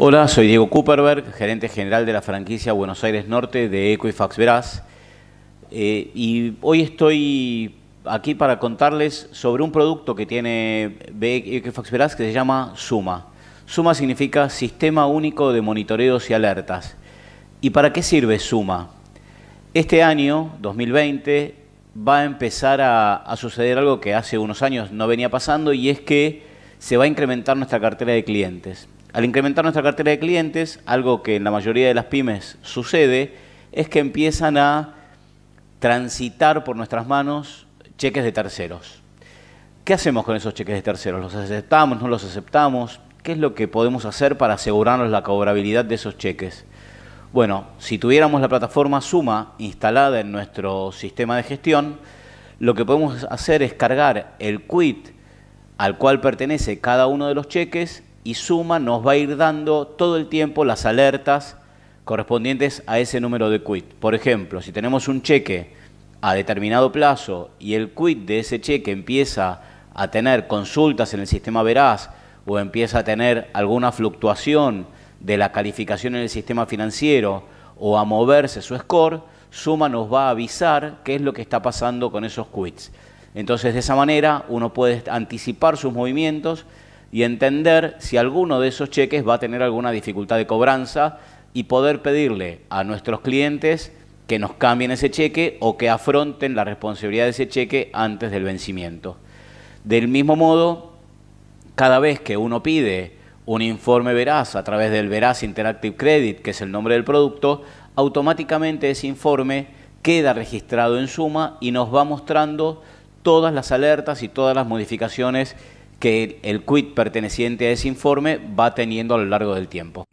Hola, soy Diego Cooperberg, gerente general de la franquicia Buenos Aires Norte de Equifax Verás. Eh, y hoy estoy aquí para contarles sobre un producto que tiene Equifax Verás que se llama Suma. Suma significa Sistema Único de Monitoreos y Alertas. ¿Y para qué sirve Suma? Este año, 2020, va a empezar a suceder algo que hace unos años no venía pasando y es que se va a incrementar nuestra cartera de clientes. Al incrementar nuestra cartera de clientes, algo que en la mayoría de las pymes sucede es que empiezan a transitar por nuestras manos cheques de terceros. ¿Qué hacemos con esos cheques de terceros? ¿Los aceptamos? ¿No los aceptamos? ¿Qué es lo que podemos hacer para asegurarnos la cobrabilidad de esos cheques? Bueno, si tuviéramos la plataforma Suma instalada en nuestro sistema de gestión, lo que podemos hacer es cargar el quit al cual pertenece cada uno de los cheques y suma nos va a ir dando todo el tiempo las alertas correspondientes a ese número de quits. Por ejemplo, si tenemos un cheque a determinado plazo y el quit de ese cheque empieza a tener consultas en el sistema Veraz o empieza a tener alguna fluctuación de la calificación en el sistema financiero o a moverse su score, Suma nos va a avisar qué es lo que está pasando con esos quits. Entonces, de esa manera, uno puede anticipar sus movimientos y entender si alguno de esos cheques va a tener alguna dificultad de cobranza y poder pedirle a nuestros clientes que nos cambien ese cheque o que afronten la responsabilidad de ese cheque antes del vencimiento. Del mismo modo, cada vez que uno pide un informe veraz a través del Veraz Interactive Credit, que es el nombre del producto, automáticamente ese informe queda registrado en suma y nos va mostrando todas las alertas y todas las modificaciones que el, quit perteneciente a ese informe va teniendo a lo largo del tiempo.